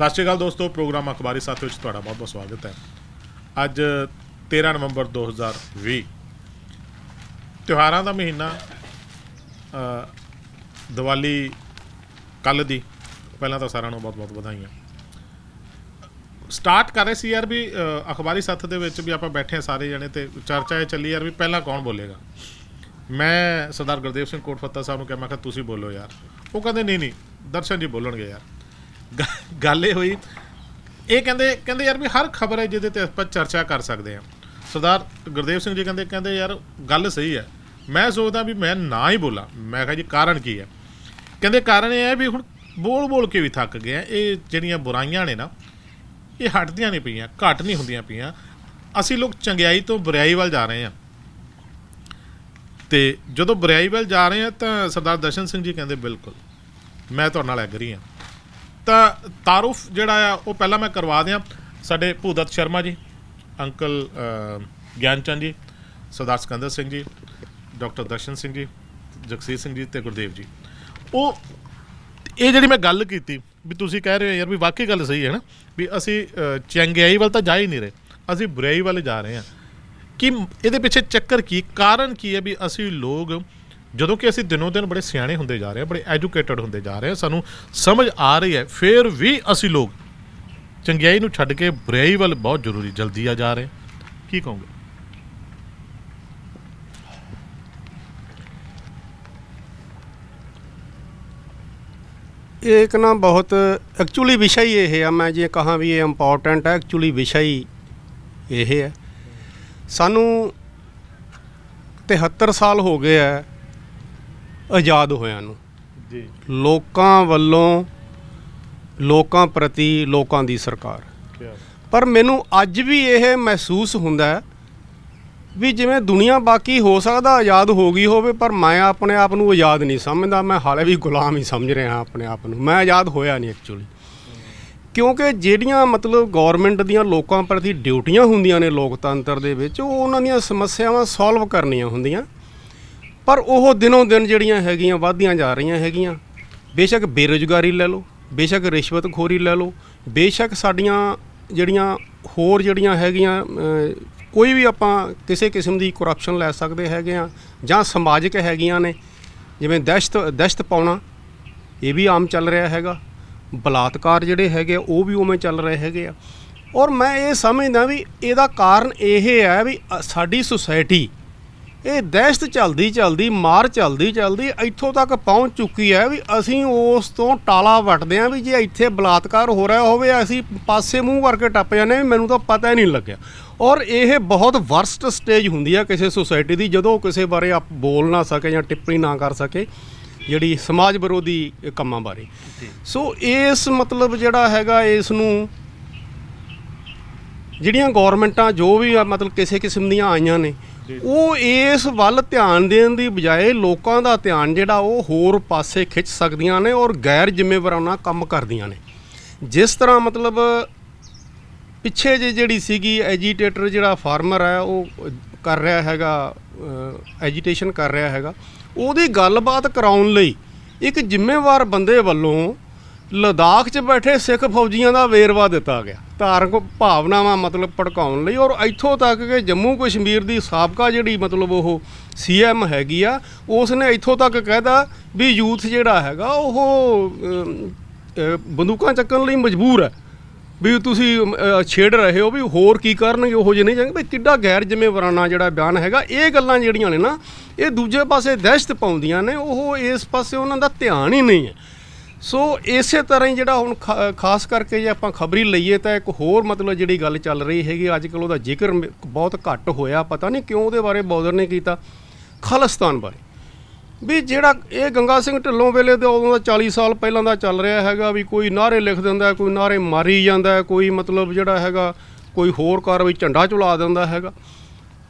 ਸਤਿ ਸ਼੍ਰੀ ਅਕਾਲ ਦੋਸਤੋ ਪ੍ਰੋਗਰਾਮ ਅਖਬਾਰੀ ਸਾਥ ਵਿੱਚ ਤੁਹਾਡਾ ਬਹੁਤ-ਬਹੁਤ ਸਵਾਗਤ ਹੈ ਅੱਜ 13 ਨਵੰਬਰ 2020 ਤਿਉਹਾਰਾਂ ਦਾ ਮਹੀਨਾ ਅ ਦੀਵਾਲੀ ਕੱਲ ਦੀ ਪਹਿਲਾਂ ਤਾਂ ਸਾਰਿਆਂ ਨੂੰ ਬਹੁਤ-ਬਹੁਤ ਵਧਾਈਆਂ ਸਟਾਰਟ ਕਰ ਰਹੇ ਸੀ ਯਾਰ ਵੀ ਅਖਬਾਰੀ ਸਾਥ ਦੇ ਵਿੱਚ ਵੀ ਆਪਾਂ ਬੈਠੇ ਸਾਰੇ ਜਣੇ ਤੇ ਚਰਚਾ ਇਹ ਚੱਲੀ ਯਾਰ ਵੀ ਪਹਿਲਾਂ ਕੌਣ ਬੋਲੇਗਾ ਮੈਂ ਸਰਦਾਰ ਗੁਰਦੇਵ ਸਿੰਘ ਕੋਟਫੱਤਾ ਸਾਹਿਬ ਨੂੰ ਕਿਹਾ ਮੈਂ ਕਿਹਾ ਤੁਸੀਂ ਬੋਲੋ ਯਾਰ ਉਹ ਕਹਿੰਦੇ ਨਹੀਂ ਨਹੀਂ ਦਰਸ਼ਨ ਜੀ ਬੋਲਣਗੇ ਯਾਰ ਗੱਲ ਇਹ ਹੋਈ ਇਹ ਕਹਿੰਦੇ ਕਹਿੰਦੇ ਯਾਰ ਵੀ ਹਰ ਖਬਰ ਹੈ ਜਿਹਦੇ ਤੇ ਆਪਾਂ ਚਰਚਾ ਕਰ ਸਕਦੇ ਆ ਸਰਦਾਰ ਗੁਰਦੇਵ ਸਿੰਘ ਜੀ ਕਹਿੰਦੇ ਕਹਿੰਦੇ ਯਾਰ ਗੱਲ ਸਹੀ ਹੈ ਮੈਂ ਸੋਚਦਾ ਵੀ ਮੈਂ ਨਾ ਹੀ ਬੋਲਾਂ ਮੈਂ ਕਿਹਾ ਜੀ ਕਾਰਨ ਕੀ ਹੈ ਕਹਿੰਦੇ ਕਾਰਨ ਇਹ ਹੈ ਵੀ ਹੁਣ ਬੋਲ ਬੋਲ ਕੇ ਵੀ ਥੱਕ ਗਏ ਆ ਇਹ ਜਿਹੜੀਆਂ ਬੁਰਾਈਆਂ ਨੇ ਨਾ ਇਹ ਹਟਦੀਆਂ ਨਹੀਂ ਪਈਆਂ ਘਟ ਨਹੀਂ ਹੁੰਦੀਆਂ ਪਈਆਂ ਅਸੀਂ ਲੋਕ ਚੰਗਿਆਈ ਤੋਂ ਬੁਰਾਈ ਵੱਲ ਜਾ ਰਹੇ ਆ ਤੇ ਜਦੋਂ ਬੁਰਾਈ ਵੱਲ ਜਾ ਰਹੇ ਆ ਤਾਂ ਸਰਦਾਰ ਦਰਸ਼ਨ ਸਿੰਘ ਜੀ ਕਹਿੰਦੇ ਬਿਲਕੁਲ ਮੈਂ ਤੁਹਾਡੇ ਨਾਲ ਐਗਰੀ ਆ ਤਾਂ ਤਾਰੂਫ ਜਿਹੜਾ ਆ ਉਹ ਪਹਿਲਾਂ ਮੈਂ ਕਰਵਾ ਦਿਆਂ ਸਾਡੇ ਭੂਦਤ ਸ਼ਰਮਾ ਜੀ ਅੰਕਲ ਗਿਆਨਚੰਦ ਜੀ ਸਰਦਾਰ ਸਕੰਦਰ ਸਿੰਘ ਜੀ ਡਾਕਟਰ ਦਰਸ਼ਨ ਸਿੰਘ ਜੀ ਜਗਸੀਰ ਸਿੰਘ ਜੀ ਤੇ ਗੁਰਦੇਵ ਜੀ ਉਹ ਇਹ ਜਿਹੜੀ ਮੈਂ ਗੱਲ ਕੀਤੀ ਵੀ ਤੁਸੀਂ ਕਹਿ ਰਹੇ ਹੋ ਯਾਰ ਵੀ ਵਾਕਈ ਗੱਲ ਸਹੀ ਹੈ ਨਾ ਵੀ ਅਸੀਂ ਚੰਗਿਆਈ ਵੱਲ ਤਾਂ ਜਾ ਹੀ ਨਹੀਂ ਰਹੇ ਅਸੀਂ ਬੁਰਾਈ ਵੱਲ ਜਾ ਰਹੇ ਹਾਂ ਕਿ ਇਹਦੇ ਪਿੱਛੇ ਚੱਕਰ ਕੀ ਕਾਰਨ ਕੀ ਹੈ ਵੀ ਅਸੀਂ ਲੋਕ ਜਦੋਂ ਕਿ ਅਸੀਂ ਦਿਨੋਂ ਦਿਨ ਬੜੇ ਸਿਆਣੇ ਹੁੰਦੇ ਜਾ ਰਹੇ ਹਾਂ ਬੜੇ ਐਜੂਕੇਟਡ ਹੁੰਦੇ ਜਾ ਰਹੇ ਹਾਂ ਸਾਨੂੰ ਸਮਝ ਆ ਰਹੀ ਹੈ ਫਿਰ ਵੀ ਅਸੀਂ ਲੋਕ ਚੰਗਿਆਈ ਨੂੰ ਛੱਡ ਕੇ ਬੁਰਾਈ ਵੱਲ ਬਹੁਤ ਜ਼ਰੂਰੀ ਜਲਦੀ ਆ ਜਾ ਰਹੇ ਕੀ ਕਹੋਗੇ ਇਹ ਇੱਕ ਨਾ ਬਹੁਤ ਐਕਚੁਅਲੀ ਵਿਸ਼ਾ ਹੀ ਇਹ ਆ ਮੈਂ ਜੇ ਕਹਾਂ ਵੀ ਇਹ ਇੰਪੋਰਟੈਂਟ ਹੈ ਐਕਚੁਅਲੀ ਵਿਸ਼ਾ ਹੀ ਇਹ ਹੈ ਸਾਨੂੰ 73 ਸਾਲ ਹੋ ਗਏ ਆ ਆਜ਼ਾਦ ਹੋਇਆਂ ਨੂੰ ਜੀ ਲੋਕਾਂ ਵੱਲੋਂ ਲੋਕਾਂ ਪ੍ਰਤੀ ਲੋਕਾਂ ਦੀ ਸਰਕਾਰ ਪਰ ਮੈਨੂੰ ਅੱਜ ਵੀ ਇਹ ਮਹਿਸੂਸ ਹੁੰਦਾ ਵੀ ਜਿਵੇਂ ਦੁਨੀਆ ਬਾਕੀ ਹੋ ਸਕਦਾ ਆਜ਼ਾਦ ਹੋ ਗਈ ਹੋਵੇ ਪਰ ਮੈਂ ਆਪਣੇ ਆਪ ਨੂੰ ਆਜ਼ਾਦ ਨਹੀਂ ਸਮਝਦਾ ਮੈਂ ਹਾਲੇ ਵੀ ਗੁਲਾਮ ਹੀ ਸਮਝ ਰਿਹਾ ਆਪਣੇ ਆਪ ਨੂੰ ਮੈਂ ਆਜ਼ਾਦ ਹੋਇਆ ਨਹੀਂ ਐਕਚੁਅਲੀ ਕਿਉਂਕਿ ਜਿਹੜੀਆਂ ਮਤਲਬ ਗਵਰਨਮੈਂਟ ਦੀਆਂ ਲੋਕਾਂ ਪ੍ਰਤੀ ਡਿਊਟੀਆਂ ਹੁੰਦੀਆਂ ਨੇ ਲੋਕਤੰਤਰ ਦੇ ਵਿੱਚ ਉਹ ਉਹਨਾਂ ਦੀਆਂ ਸਮੱਸਿਆਵਾਂ ਸੋਲਵ ਕਰਨੀਆਂ ਹੁੰਦੀਆਂ ਪਰ ਉਹ ਦਿਨੋਂ ਦਿਨ ਜਿਹੜੀਆਂ ਹੈਗੀਆਂ ਵਧਦੀਆਂ ਜਾ ਰਹੀਆਂ ਹੈਗੀਆਂ ਬੇਸ਼ੱਕ ਬੇਰੋਜ਼ਗਾਰੀ ਲੈ ਲਓ ਬੇਸ਼ੱਕ ਰਿਸ਼ਵਤਖੋਰੀ ਲੈ ਲਓ ਬੇਸ਼ੱਕ ਸਾਡੀਆਂ ਜਿਹੜੀਆਂ ਹੋਰ ਜਿਹੜੀਆਂ ਹੈਗੀਆਂ ਕੋਈ ਵੀ ਆਪਾਂ ਕਿਸੇ ਕਿਸਮ ਦੀ ਕਰਪਸ਼ਨ ਲੈ ਸਕਦੇ ਹੈਗੇ ਆ ਜਾਂ ਸਮਾਜਿਕ ਹੈਗੀਆਂ ਨੇ ਜਿਵੇਂ ਦਹਿਸ਼ਤ ਦਹਿਸ਼ਤ ਪਾਉਣਾ ਇਹ ਵੀ ਆਮ ਚੱਲ ਰਿਹਾ ਹੈਗਾ ਬਲਾਤਕਾਰ ਜਿਹੜੇ ਹੈਗੇ ਉਹ ਵੀ ਉਵੇਂ ਚੱਲ ਰਹੇ ਹੈਗੇ ਆ ਔਰ ਮੈਂ ਇਹ ਸਮਝਦਾ ਵੀ ਇਹਦਾ ਕਾਰਨ ਇਹ ਹੈ ਵੀ ਸਾਡੀ ਸੁਸਾਇਟੀ ਇਹ ਦਹਿਸ਼ਤ ਚੱਲਦੀ ਚੱਲਦੀ ਮਾਰ ਚੱਲਦੀ ਚੱਲਦੀ ਇੱਥੋਂ ਤੱਕ ਪਹੁੰਚ ਚੁੱਕੀ ਹੈ ਵੀ ਅਸੀਂ ਉਸ ਤੋਂ ਟਾਲਾ ਵਟਦੇ ਆਂ ਵੀ ਜੇ ਇੱਥੇ ਬਲਾਤਕਾਰ ਹੋ ਰਿਹਾ ਹੋਵੇ ਅਸੀਂ ਪਾਸੇ ਮੂੰਹ ਕਰਕੇ ਟੱਪ ਜਾਂਦੇ ਆਂ ਮੈਨੂੰ ਤਾਂ ਪਤਾ ਹੀ ਨਹੀਂ ਲੱਗਿਆ ਔਰ ਇਹ ਬਹੁਤ ਵਰਸਟ ਸਟੇਜ ਹੁੰਦੀ ਆ ਕਿਸੇ ਸੋਸਾਇਟੀ ਦੀ ਜਦੋਂ ਕਿਸੇ ਬਾਰੇ ਆਪ ਬੋਲ ਨਾ ਸਕੇ ਜਾਂ ਟਿੱਪਣੀ ਨਾ ਕਰ ਸਕੇ ਜਿਹੜੀ ਸਮਾਜ ਵਿਰੋਧੀ ਕੰਮਾਂ ਬਾਰੇ ਸੋ ਇਸ ਮਤਲਬ ਜਿਹੜਾ ਹੈਗਾ ਇਸ ਨੂੰ ਜਿਹੜੀਆਂ ਗਵਰਨਮੈਂਟਾਂ ਜੋ ਵੀ ਮਤਲਬ ਕਿਸੇ ਕਿਸਮ ਦੀਆਂ ਆਈਆਂ ਨੇ ਉਹ ਇਸ ਵੱਲ ਧਿਆਨ ਦੇਣ ਦੀ ਬਜਾਏ ਲੋਕਾਂ ਦਾ ਧਿਆਨ ਜਿਹੜਾ ਉਹ ਹੋਰ ਪਾਸੇ ਖਿੱਚ ਸਕਦੀਆਂ ਨੇ ਔਰ ਗੈਰ ਜ਼ਿੰਮੇਵਾਰਾਨਾ ਕੰਮ ਕਰਦੀਆਂ ਨੇ ਜਿਸ ਤਰ੍ਹਾਂ ਮਤਲਬ ਪਿੱਛੇ ਜੇ ਜਿਹੜੀ ਸੀਗੀ ਐਜੀਟੇਟਰ ਜਿਹੜਾ ਫਾਰਮਰ ਹੈ ਉਹ ਕਰ ਰਿਹਾ ਹੈਗਾ ਐਜੀਟੇਸ਼ਨ ਕਰ ਰਿਹਾ ਹੈਗਾ ਉਹਦੀ ਗੱਲਬਾਤ ਕਰਾਉਣ ਲਈ ਇੱਕ ਜ਼ਿੰਮੇਵਾਰ ਬੰਦੇ ਵੱਲੋਂ ਲਦਾਖ 'ਚ ਬੈਠੇ ਸਿੱਖ ਫੌਜੀਆਂ ਦਾ ਵੇਰਵਾ ਦਿੱਤਾ ਗਿਆ ਧਾਰਮਿਕ ਭਾਵਨਾਵਾਂ ਮਤਲਬ ਭੜਕਾਉਣ ਲਈ ਔਰ ਇੱਥੋਂ ਤੱਕ ਕਿ ਜੰਮੂ ਕਸ਼ਮੀਰ ਦੀ ਸਾਬਕਾ ਜਿਹੜੀ ਮਤਲਬ ਉਹ ਸੀਐਮ ਹੈਗੀ ਆ ਉਸ ਨੇ ਇੱਥੋਂ ਤੱਕ ਕਹਿਦਾ ਵੀ ਯੂਥ ਜਿਹੜਾ ਹੈਗਾ ਉਹ ਬੰਦੂਕਾਂ ਚੱਕਣ ਲਈ ਮਜਬੂਰ ਹੈ ਵੀ ਤੁਸੀਂ ਛੇੜ ਰਹੇ ਹੋ ਵੀ ਹੋਰ ਕੀ ਕਰਨਗੇ ਉਹ ਜੇ ਨਹੀਂ ਜਾਣਗੇ ਵੀ ਕਿੱਡਾ ਗੈਰ ਜ਼ਿੰਮੇਵਾਰਾਨਾ ਜਿਹੜਾ ਬਿਆਨ ਹੈਗਾ ਇਹ ਗੱਲਾਂ ਜਿਹੜੀਆਂ ਨੇ ਨਾ ਇਹ ਦੂਜੇ ਪਾਸੇ ਦਹਿਸ਼ਤ ਪਾਉਂਦੀਆਂ ਨੇ ਉਹ ਇਸ ਪਾਸੇ ਉਹਨਾਂ ਦਾ ਧਿਆਨ ਹੀ ਨਹੀਂ ਹੈ ਸੋ ਇਸੇ ਤਰ੍ਹਾਂ ਹੀ ਜਿਹੜਾ ਹੁਣ ਖਾਸ ਕਰਕੇ ਜੇ ਆਪਾਂ ਖਬਰੀ ਲਈਏ ਤਾਂ ਇੱਕ ਹੋਰ ਮਤਲਬ ਜਿਹੜੀ ਗੱਲ ਚੱਲ ਰਹੀ ਹੈਗੀ ਅੱਜ ਕੱਲ ਉਹਦਾ ਜ਼ਿਕਰ ਬਹੁਤ ਘੱਟ ਹੋਇਆ ਪਤਾ ਨਹੀਂ ਕਿਉਂ ਉਹਦੇ ਬਾਰੇ ਬੌਦਰ ਨੇ ਕੀਤਾ ਖਾਲਸਤਾਨ ਬਾਰੇ ਵੀ ਜਿਹੜਾ ਇਹ ਗੰਗਾ ਸਿੰਘ ਢਿੱਲੋਂ ਵੇਲੇ ਦੇ ਉਦੋਂ ਦਾ 40 ਸਾਲ ਪਹਿਲਾਂ ਦਾ ਚੱਲ ਰਿਹਾ ਹੈਗਾ ਵੀ ਕੋਈ ਨਾਰੇ ਲਿਖ ਦਿੰਦਾ ਕੋਈ ਨਾਰੇ ਮਾਰੀ ਜਾਂਦਾ ਕੋਈ ਮਤਲਬ ਜਿਹੜਾ ਹੈਗਾ ਕੋਈ ਹੋਰ ਕਾਰਵਾਈ ਝੰਡਾ ਚੁਲਾ ਦਿੰਦਾ ਹੈਗਾ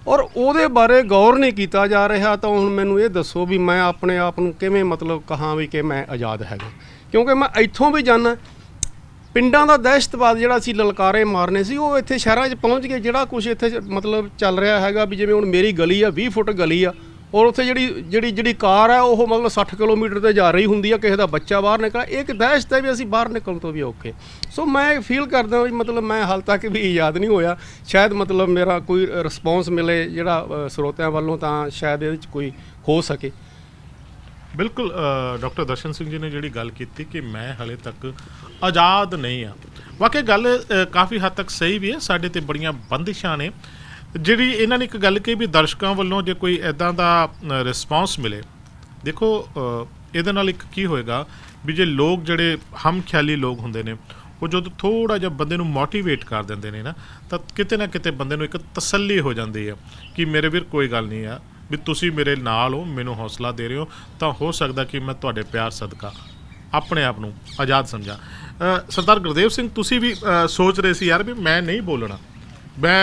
ਔਰ ਉਹਦੇ ਬਾਰੇ ਗੌਰ ਨਹੀਂ ਕੀਤਾ ਜਾ ਰਿਹਾ ਤਾਂ ਹੁਣ ਮੈਨੂੰ ਇਹ ਦੱਸੋ ਵੀ ਮੈਂ ਆਪਣੇ ਆਪ ਨੂੰ ਕਿਵੇਂ ਮਤਲਬ ਕਹਾਂ ਵੀ ਕਿ ਮੈਂ ਆਜ਼ਾਦ ਹੈਗਾ ਕਿਉਂਕਿ ਮੈਂ ਇੱਥੋਂ ਵੀ ਜਾਣਾ ਪਿੰਡਾਂ ਦਾ ਦਹਿਸ਼ਤਵਾਦ ਜਿਹੜਾ ਸੀ ਲਲਕਾਰੇ ਮਾਰਨੇ ਸੀ ਉਹ ਇੱਥੇ ਸ਼ਹਿਰਾਂ 'ਚ ਪਹੁੰਚ ਕੇ ਜਿਹੜਾ ਕੁਝ ਇੱਥੇ ਮਤਲਬ ਚੱਲ ਰਿਹਾ ਹੈਗਾ ਵੀ ਜਿਵੇਂ ਹੁਣ ਮੇਰੀ ਗਲੀ ਆ 20 ਫੁੱਟ ਗਲੀ ਆ ਔਰ ਉੱਥੇ ਜਿਹੜੀ ਜਿਹੜੀ ਜਿਹੜੀ ਕਾਰ ਆ ਉਹ ਮਤਲਬ 60 ਕਿਲੋਮੀਟਰ ਤੇ ਜਾ ਰਹੀ ਹੁੰਦੀ ਆ ਕਿਸੇ ਦਾ ਬੱਚਾ ਬਾਹਰ ਨਿਕਲਿਆ ਇੱਕ ਦਹਿਸ਼ਤ ਹੈ ਵੀ ਅਸੀਂ ਬਾਹਰ ਨਿਕਲਣ ਤੋਂ ਵੀ ਔਖੇ ਸੋ ਮੈਂ ਫੀਲ ਕਰਦਾ ਵੀ ਮਤਲਬ ਮੈਂ ਹਾਲ ਤੱਕ ਵੀ ਯਾਦ ਨਹੀਂ ਹੋਇਆ ਸ਼ਾਇਦ ਮਤਲਬ ਮੇਰਾ ਕੋਈ ਰਿਸਪੌਂਸ ਮਿਲੇ ਜਿਹੜਾ ਸਰੋਤਿਆਂ ਵੱਲੋਂ ਤਾਂ ਸ਼ਾਇਦ ਇਹਦੇ ਵਿੱਚ ਕੋਈ ਹੋ ਸਕੇ ਬਿਲਕੁਲ ਡਾਕਟਰ ਦਰਸ਼ਨ ਸਿੰਘ ਜੀ ਨੇ ਜਿਹੜੀ ਗੱਲ ਕੀਤੀ ਕਿ ਮੈਂ ਹਲੇ ਤੱਕ ਆਜ਼ਾਦ ਨਹੀਂ ਆ ਵਾਕਈ ਗੱਲ ਕਾਫੀ ਹੱਦ ਤੱਕ ਸਹੀ ਵੀ ਹੈ ਸਾਡੇ ਤੇ ਬੜੀਆਂ ਬੰਦਿਸ਼ਾਂ ਨੇ ਜਿਹੜੀ ਇਹਨਾਂ ਨੇ ਇੱਕ ਗੱਲ ਕਹੀ ਵੀ ਦਰਸ਼ਕਾਂ ਵੱਲੋਂ ਜੇ ਕੋਈ ਐਦਾਂ ਦਾ ਰਿਸਪਾਂਸ ਮਿਲੇ ਦੇਖੋ ਇਹਦੇ ਨਾਲ ਇੱਕ ਕੀ ਹੋਏਗਾ ਵੀ ਜੇ ਲੋਕ ਜਿਹੜੇ ਹਮ ਖਿਆਲੀ ਲੋਕ ਹੁੰਦੇ ਨੇ ਉਹ ਜਦ ਥੋੜਾ ਜਿਹਾ ਬੰਦੇ ਨੂੰ ਮੋਟੀਵੇਟ ਕਰ ਦਿੰਦੇ ਨੇ ਨਾ ਤਾਂ ਕਿਤੇ ਨਾ ਕਿਤੇ ਬੰਦੇ ਨੂੰ ਇੱਕ ਤਸੱਲੀ ਹੋ ਜਾਂਦੀ ਹੈ ਕਿ ਮੇਰੇ ਵੀਰ ਕੋਈ ਗੱਲ ਨਹੀਂ ਆ ਵੀ ਤੁਸੀਂ ਮੇਰੇ ਨਾਲ ਹੋ ਮੈਨੂੰ ਹੌਸਲਾ ਦੇ ਰਹੇ ਹੋ ਤਾਂ ਹੋ ਸਕਦਾ ਕਿ ਮੈਂ ਤੁਹਾਡੇ ਪਿਆਰ ਸਦਕਾ ਆਪਣੇ ਆਪ ਨੂੰ ਆਜ਼ਾਦ ਸਮਝਾਂ ਸਰਦਾਰ ਗੁਰਦੇਵ ਸਿੰਘ ਤੁਸੀਂ ਵੀ ਸੋਚ ਰਹੇ ਸੀ ਯਾਰ ਵੀ ਮੈਂ ਨਹੀਂ ਬੋਲਣਾ ਮੈਂ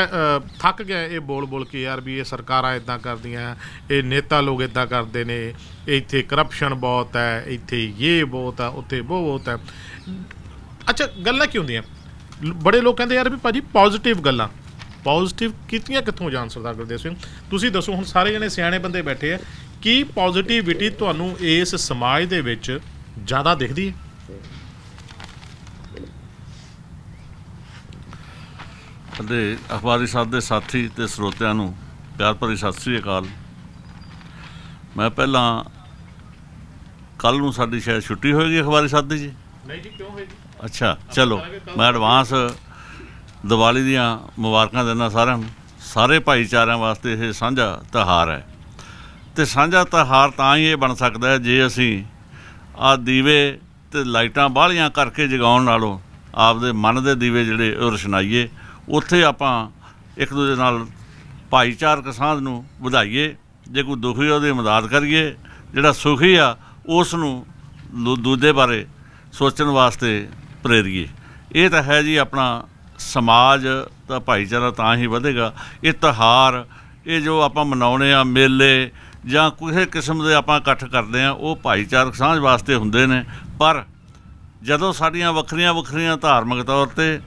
ਥੱਕ ਗਿਆ ਇਹ ਬੋਲ ਬੋਲ ਕੇ ਯਾਰ ਵੀ ਇਹ ਸਰਕਾਰਾਂ ਇਦਾਂ ਕਰਦੀਆਂ ਇਹ ਨੇਤਾ ਲੋਕ ਇਦਾਂ ਕਰਦੇ ਨੇ ਇੱਥੇ ਕਰਪਸ਼ਨ ਬਹੁਤ ਹੈ ਇੱਥੇ ਇਹ ਬਹੁਤ ਹੈ ਉੱਥੇ ਉਹ ਬਹੁਤ ਹੈ ਅੱਛਾ ਗੱਲਾਂ ਕੀ ਹੁੰਦੀਆਂ ਬੜੇ ਲੋਕ ਕਹਿੰਦੇ ਯਾਰ ਵੀ ਭਾਜੀ ਪੋਜ਼ਿਟਿਵ ਗੱਲਾਂ ਪੋਜ਼ਿਟਿਵ ਕੀਤੀਆਂ ਕਿੱਥੋਂ ਜਾਣ ਸਰਦਾਰ ਗੁਰਦੇਵ ਸਿੰਘ ਤੁਸੀਂ ਦੱਸੋ ਹੁਣ ਸਾਰੇ ਜਣੇ ਸਿਆਣੇ ਬੰਦੇ ਬੈਠੇ ਆ ਕੀ ਪੋਜ਼ਿਟਿਵਿਟੀ ਤੁਹਾਨੂੰ ਇਸ ਸਮਾਜ ਦੇ ਵਿੱਚ ਜ਼ਿਆਦਾ ਦਿਖਦੀ ਹੈ ਅਦੇ ਅਖਬਾਰੀ ਸਾਹਿਬ ਦੇ ਸਾਥੀ ਤੇ ਸਰੋਤਿਆਂ ਨੂੰ ਪਿਆਰ ਭਰੀ ਸਤਿ ਸ੍ਰੀ ਅਕਾਲ ਮੈਂ ਪਹਿਲਾਂ ਕੱਲ ਨੂੰ ਸਾਡੀ ਸ਼ਾਇਦ ਛੁੱਟੀ ਹੋਏਗੀ ਅਖਬਾਰੀ ਸਾਹਿਬ ਦੀ ਜੀ ਨਹੀਂ ਜੀ ਕਿਉਂ ਹੋਏਗੀ ਅੱਛਾ ਚਲੋ ਮੈਂ ਐਡਵਾਂਸ ਦੀਵਾਲੀ ਦੀਆਂ ਮੁਬਾਰਕਾਂ ਦਿੰਦਾ ਸਾਰਿਆਂ ਨੂੰ ਸਾਰੇ ਭਾਈਚਾਰਿਆਂ ਵਾਸਤੇ ਇਹ ਸਾਂਝਾ ਤਿਹਾਰ ਹੈ ਤੇ ਸਾਂਝਾ ਤਿਹਾਰ ਤਾਂ ਹੀ ਇਹ ਬਣ ਸਕਦਾ ਹੈ ਜੇ ਅਸੀਂ ਆ ਦੀਵੇ ਤੇ ਲਾਈਟਾਂ ਬਾਹਲੀਆਂ ਕਰਕੇ ਜਗਾਉਣ ਨਾਲੋਂ ਆਪਦੇ ਮਨ ਦੇ ਦੀਵੇ ਜਿਹੜੇ ਉਹ ਰਸ਼ਨਾਈਏ ਉੱਥੇ ਆਪਾਂ ਇੱਕ ਦੂਜੇ ਨਾਲ ਭਾਈਚਾਰਕ ਸਾਂਝ ਨੂੰ ਵਧਾਈਏ ਜੇ ਕੋਈ ਦੁਖੀ ਉਹਦੀ ਮਦਦ ਕਰੀਏ ਜਿਹੜਾ ਸੁਖੀ ਆ ਉਸ ਨੂੰ ਦੂਜੇ ਬਾਰੇ ਸੋਚਣ ਵਾਸਤੇ ਪ੍ਰੇਰੀਏ ਇਹ ਤਾਂ ਹੈ ਜੀ ਆਪਣਾ ਸਮਾਜ ਦਾ ਭਾਈਚਾਰਾ ਤਾਂ ਹੀ ਵਧੇਗਾ ਇਹ ਤਿਹਾਰ ਇਹ ਜੋ ਆਪਾਂ ਮਨਾਉਣੇ ਆ ਮੇਲੇ ਜਾਂ ਕਿਸੇ ਕਿਸਮ ਦੇ ਆਪਾਂ ਇਕੱਠ ਕਰਦੇ ਆ ਉਹ ਭਾਈਚਾਰਕ ਸਾਂਝ ਵਾਸਤੇ ਹੁੰਦੇ ਨੇ ਪਰ ਜਦੋਂ ਸਾਡੀਆਂ ਵੱਖਰੀਆਂ ਵੱਖਰੀਆਂ ਧਾਰਮਿਕ ਤੌਰ ਤੇ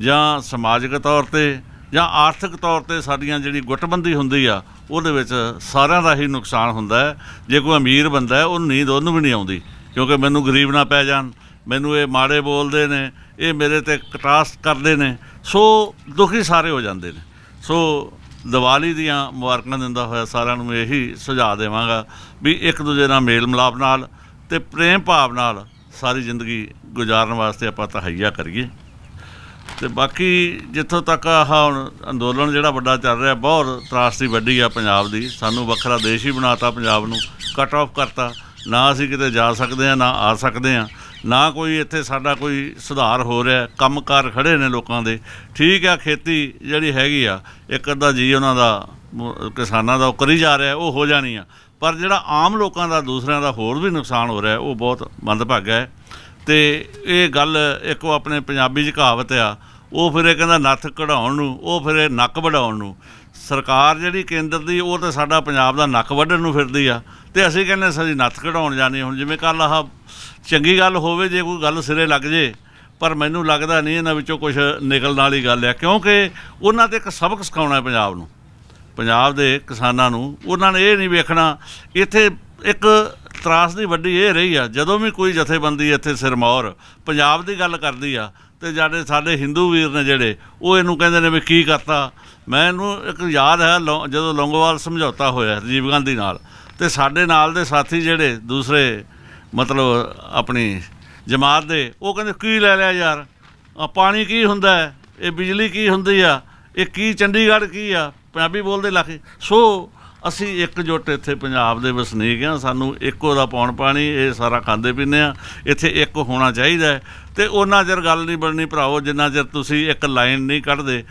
ਜਾਂ ਸਮਾਜਿਕ ਤੌਰ ਤੇ ਜਾਂ ਆਰਥਿਕ ਤੌਰ ਤੇ ਸਾਡੀਆਂ ਜਿਹੜੀ ਗੁੱਟਬੰਦੀ ਹੁੰਦੀ ਆ ਉਹਦੇ ਵਿੱਚ ਸਾਰਿਆਂ ਦਾ ਹੀ ਨੁਕਸਾਨ ਹੁੰਦਾ ਹੈ ਜੇ ਕੋਈ ਅਮੀਰ ਬੰਦਾ ਹੈ ਉਹ ਨੀਂਦ ਉਹਨੂੰ ਵੀ ਨਹੀਂ ਆਉਂਦੀ ਕਿਉਂਕਿ ਮੈਨੂੰ ਗਰੀਬ ਨਾ ਪੈ ਜਾਣ ਮੈਨੂੰ ਇਹ ਮਾੜੇ ਬੋਲਦੇ ਨੇ ਇਹ ਮੇਰੇ ਤੇ ਕਟਾਸ ਕਰਦੇ ਨੇ ਸੋ ਦੁਖੀ ਸਾਰੇ ਹੋ ਜਾਂਦੇ ਨੇ ਸੋ ਦੀਵਾਲੀ ਦੀਆਂ ਮੁਬਾਰਕਾਂ ਦਿੰਦਾ ਹੋਇਆ ਸਾਰਿਆਂ ਨੂੰ ਇਹੀ ਸੁਝਾਅ ਦੇਵਾਂਗਾ ਵੀ ਇੱਕ ਦੂਜੇ ਨਾਲ ਮੇਲ ਮਲਾਪ ਨਾਲ ਤੇ ਪ੍ਰੇਮ ਭਾਵ ਨਾਲ ਸਾਰੀ ਜ਼ਿੰਦਗੀ ਗੁਜ਼ਾਰਨ ਵਾਸਤੇ ਆਪਾਂ ਤਹਈਆ ਕਰੀਏ ਤੇ ਬਾਕੀ ਜਿੱਥੋਂ ਤੱਕ ਆਹ ਹੁਣ ਅੰਦੋਲਨ ਜਿਹੜਾ ਵੱਡਾ ਚੱਲ ਰਿਹਾ ਬਹੁਤ ਤਰਾਸਦੀ ਵੱਡੀ ਆ ਪੰਜਾਬ ਦੀ ਸਾਨੂੰ ਵੱਖਰਾ ਦੇਸ਼ ਹੀ ਬਣਾਤਾ ਪੰਜਾਬ ਨੂੰ ਕਟ ਆਫ ਕਰਤਾ ਨਾ ਅਸੀਂ ਕਿਤੇ ਜਾ ਸਕਦੇ ਆ ਨਾ ਆ ਸਕਦੇ ਆ ਨਾ ਕੋਈ ਇੱਥੇ ਸਾਡਾ ਕੋਈ ਸੁਧਾਰ ਹੋ ਰਿਹਾ ਕੰਮਕਾਰ ਖੜੇ ਨੇ ਲੋਕਾਂ ਦੇ ਠੀਕ ਆ ਖੇਤੀ ਜਿਹੜੀ ਹੈਗੀ ਆ ਇੱਕ ਅੱਧਾ ਜੀ ਉਹਨਾਂ ਦਾ ਕਿਸਾਨਾਂ ਦਾ ਉਹ ਕਰੀ ਜਾ ਰਿਹਾ ਉਹ ਹੋ ਜਾਣੀ ਆ ਪਰ ਜਿਹੜਾ ਆਮ ਲੋਕਾਂ ਦਾ ਦੂਸਰਿਆਂ ਦਾ ਹੋਰ ਵੀ ਨੁਕਸਾਨ ਹੋ ਰਿਹਾ ਉਹ ਬਹੁਤ ਮੰਦਭਾਗਾ ਹੈ ਤੇ ਇਹ ਗੱਲ ਇੱਕ ਉਹ ਆਪਣੇ ਪੰਜਾਬੀ ਚ ਕਹਾਵਤ ਆ ਉਹ ਫਿਰ ਇਹ ਕਹਿੰਦਾ ਨੱਥ ਕਢਾਉਣ ਨੂੰ ਉਹ ਫਿਰ ਇਹ ਨੱਕ ਵਢਾਉਣ ਨੂੰ ਸਰਕਾਰ ਜਿਹੜੀ ਕੇਂਦਰ ਦੀ ਉਹ ਤਾਂ ਸਾਡਾ ਪੰਜਾਬ ਦਾ ਨੱਕ ਵੱਢਣ ਨੂੰ ਫਿਰਦੀ ਆ ਤੇ ਅਸੀਂ ਕਹਿੰਦੇ ਸਾਡੀ ਨੱਥ ਕਢਾਉਣ ਜਾਣੀ ਹੁਣ ਜਿਵੇਂ ਕੱਲ ਆਹ ਚੰਗੀ ਗੱਲ ਹੋਵੇ ਜੇ ਕੋਈ ਗੱਲ ਸਿਰੇ ਲੱਗ ਜੇ ਪਰ ਮੈਨੂੰ ਲੱਗਦਾ ਨਹੀਂ ਇਹਨਾਂ ਵਿੱਚੋਂ ਕੁਝ ਨਿਕਲਣ ਵਾਲੀ ਗੱਲ ਹੈ ਕਿਉਂਕਿ ਉਹਨਾਂ ਤੇ ਇੱਕ ਸਬਕ ਸਿਖਾਉਣਾ ਪੰਜਾਬ ਨੂੰ ਪੰਜਾਬ ਦੇ ਕਿਸਾਨਾਂ ਨੂੰ ਉਹਨਾਂ ਨੇ ਇਹ ਨਹੀਂ ਵੇਖਣਾ ਇੱਥੇ ਇੱਕ ਤਰਾਸ ਦੀ ਵੱਡੀ ਇਹ ਰਹੀ ਆ ਜਦੋਂ ਵੀ ਕੋਈ ਜਥੇਬੰਦੀ ਇੱਥੇ ਸਿਰਮੌਰ ਪੰਜਾਬ ਦੀ ਗੱਲ ਕਰਦੀ ਆ ਤੇ ਜਿਹੜੇ ਸਾਡੇ ਹਿੰਦੂ ਵੀਰ ਨੇ ਜਿਹੜੇ ਉਹ ਇਹਨੂੰ ਕਹਿੰਦੇ ਨੇ ਵੀ ਕੀ ਕਰਤਾ ਮੈਂ ਇਹਨੂੰ ਇੱਕ ਯਾਦ ਹੈ ਜਦੋਂ ਲੰਗੋਵਾਲ ਸਮਝੌਤਾ ਹੋਇਆ ਰਜੀਵ ਗਾਂਧੀ ਨਾਲ ਤੇ ਸਾਡੇ ਨਾਲ ਦੇ ਸਾਥੀ ਜਿਹੜੇ ਦੂਸਰੇ ਮਤਲਬ ਆਪਣੀ ਜਮਾਤ ਦੇ ਉਹ ਕਹਿੰਦੇ ਕੀ ਲੈ ਲਿਆ ਯਾਰ ਆ ਪਾਣੀ ਕੀ ਹੁੰਦਾ ਹੈ ਇਹ ਬਿਜਲੀ ਕੀ ਹੁੰਦੀ ਆ ਇਹ ਕੀ ਚੰਡੀਗੜ੍ਹ ਕੀ ਆ ਪੰਜਾਬੀ ਬੋਲਦੇ ਲੱਖ ਸੋ ਅਸੀਂ ਇੱਕ ਜੁੱਟ ਇੱਥੇ ਪੰਜਾਬ ਦੇ ਵਸਨੀਕ ਆ ਸਾਨੂੰ ਇੱਕੋ ਦਾ ਪੌਣ ਪਾਣੀ ਇਹ ਸਾਰਾ ਖਾਂਦੇ ਪੀਂਦੇ ਆ ਇੱਥੇ ਇੱਕ ਹੋਣਾ ਚਾਹੀਦਾ ਤੇ ਉਹਨਾਂ ਚਿਰ ਗੱਲ ਨਹੀਂ ਬਣਨੀ ਭਰਾਓ ਜਿੰਨਾ ਚਿਰ ਤੁਸੀਂ ਇੱਕ ਲਾਈਨ ਨਹੀਂ ਕੱਢਦੇ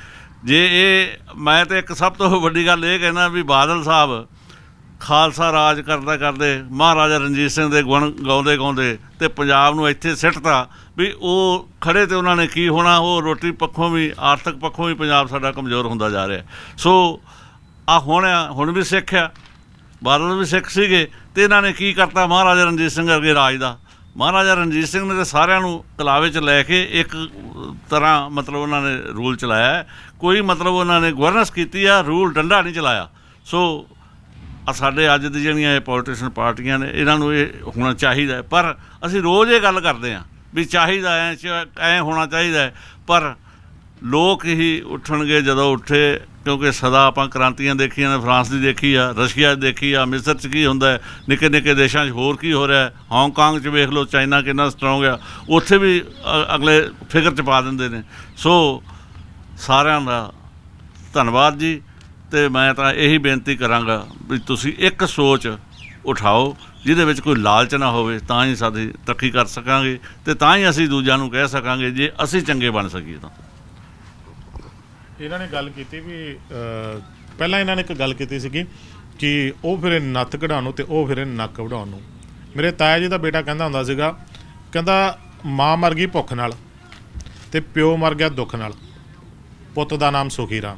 ਜੇ ਇਹ ਮੈਂ ਤੇ ਇੱਕ ਸਭ ਤੋਂ ਵੱਡੀ ਗੱਲ ਇਹ ਕਹਿਣਾ ਵੀ ਬਾਦਲ ਸਾਹਿਬ ਖਾਲਸਾ ਰਾਜ ਕਰਦਾ ਕਰਦੇ ਮਹਾਰਾਜਾ ਰਣਜੀਤ ਸਿੰਘ ਦੇ ਗੁਣ ਗਾਉਂਦੇ ਗਾਉਂਦੇ ਤੇ ਪੰਜਾਬ ਨੂੰ ਇੱਥੇ ਸਿੱਟਤਾ ਵੀ ਉਹ ਖੜੇ ਤੇ ਉਹਨਾਂ ਨੇ ਕੀ ਹੋਣਾ ਉਹ ਰੋਟੀ ਪੱਖੋਂ ਵੀ ਆਰਥਿਕ ਪੱਖੋਂ ਵੀ ਪੰਜਾਬ ਸਾਡਾ ਕਮਜ਼ੋਰ ਹੁੰਦਾ ਜਾ ਰਿਹਾ ਸੋ ਆ ਹੁਣ ਹੁਣ ਵੀ ਸਿੱਖ ਆ ਬਾਦਲ ਵੀ ਸਿੱਖ ਸੀਗੇ ਤੇ ਇਹਨਾਂ ਨੇ ਕੀ ਕਰਤਾ ਮਹਾਰਾਜਾ ਰਣਜੀਤ ਸਿੰਘ ਵਰਗੇ ਰਾਜ ਦਾ ਮਹਾਰਾਜਾ ਰਣਜੀਤ ਸਿੰਘ ਨੇ ਤਾਂ ਸਾਰਿਆਂ ਨੂੰ ਕਲਾਵੇ 'ਚ ਲੈ ਕੇ ਇੱਕ ਤਰ੍ਹਾਂ ਮਤਲਬ ਉਹਨਾਂ ਨੇ ਰੂਲ ਚਲਾਇਆ ਕੋਈ ਮਤਲਬ ਉਹਨਾਂ ਨੇ ਗਵਰਨਸ ਕੀਤੀ ਆ ਰੂਲ ਡੰਡਾ ਨਹੀਂ ਚਲਾਇਆ ਸੋ ਆ ਸਾਡੇ ਅੱਜ ਦੇ ਜਿਹੜੀਆਂ ਇਹ ਪੋਲਿਟਿਸ਼ਨ ਪਾਰਟੀਆਂ ਨੇ ਇਹਨਾਂ ਨੂੰ ਇਹ ਹੋਣਾ ਚਾਹੀਦਾ ਪਰ ਅਸੀਂ ਰੋਜ਼ ਇਹ ਗੱਲ ਕਰਦੇ ਆਂ ਵੀ ਚਾਹੀਦਾ ਐ ਐ ਹੋਣਾ ਚਾਹੀਦਾ ਪਰ ਲੋਕ ਹੀ ਉੱਠਣਗੇ ਜਦੋਂ ਉੱਠੇ ਕਿਉਂਕਿ ਸਦਾ ਆਪਾਂ ਕ੍ਰਾਂਤੀਆਂ ਦੇਖੀਆਂ ਨੇ ਫਰਾਂਸ ਦੀ ਦੇਖੀ ਆ ਰਸ਼ੀਆ ਦੀ ਦੇਖੀ ਆ ਮਿਸਰ 'ਚ ਕੀ ਹੁੰਦਾ ਨਿੱਕੇ ਨਿੱਕੇ ਦੇਸ਼ਾਂ 'ਚ ਹੋਰ ਕੀ ਹੋ ਰਿਹਾ ਹਾਂਗਕਾਂਗ 'ਚ ਵੇਖ ਲਓ ਚਾਈਨਾ ਕਿੰਨਾ ਸਟਰੋਂਗ ਆ ਉੱਥੇ ਵੀ ਅਗਲੇ ਫਿਕਰ 'ਚ ਪਾ ਦਿੰਦੇ ਨੇ ਸੋ ਸਾਰਿਆਂ ਦਾ ਧੰਨਵਾਦ ਜੀ ਤੇ ਮੈਂ ਤਾਂ ਇਹੀ ਬੇਨਤੀ ਕਰਾਂਗਾ ਵੀ ਤੁਸੀਂ ਇੱਕ ਸੋਚ ਉਠਾਓ ਜਿਹਦੇ ਵਿੱਚ ਕੋਈ ਲਾਲਚ ਨਾ ਹੋਵੇ ਤਾਂ ਹੀ ਸਾਡੀ ਤਰੱਕੀ ਕਰ ਸਕਾਂਗੇ ਤੇ ਤਾਂ ਹੀ ਅਸੀਂ ਦੂਜਿਆਂ ਨੂੰ ਕਹਿ ਸਕਾਂਗੇ ਜੇ ਅਸੀਂ ਚੰਗੇ ਬਣ ਸਕੀਏ ਤਾਂ ਇਹਨਾਂ ਨੇ ਗੱਲ ਕੀਤੀ ਵੀ ਪਹਿਲਾਂ ਇਹਨਾਂ ਨੇ ਇੱਕ ਗੱਲ ਕੀਤੀ ਸੀਗੀ ਕਿ ਉਹ ਫਿਰ ਨੱਥ ਕਢਾਉਣ ਨੂੰ ਤੇ ਉਹ ਫਿਰ ਨੱਕ ਵਢਾਉਣ ਨੂੰ ਮੇਰੇ ਤਾਇਆ ਜੀ ਦਾ ਬੇਟਾ ਕਹਿੰਦਾ ਹੁੰਦਾ ਸੀਗਾ ਕਹਿੰਦਾ ਮਾਂ ਮਰ ਗਈ ਭੁੱਖ ਨਾਲ ਤੇ ਪਿਓ ਮਰ ਗਿਆ ਦੁੱਖ ਨਾਲ ਪੁੱਤ ਦਾ ਨਾਮ ਸੁਖੀ ਰਾਮ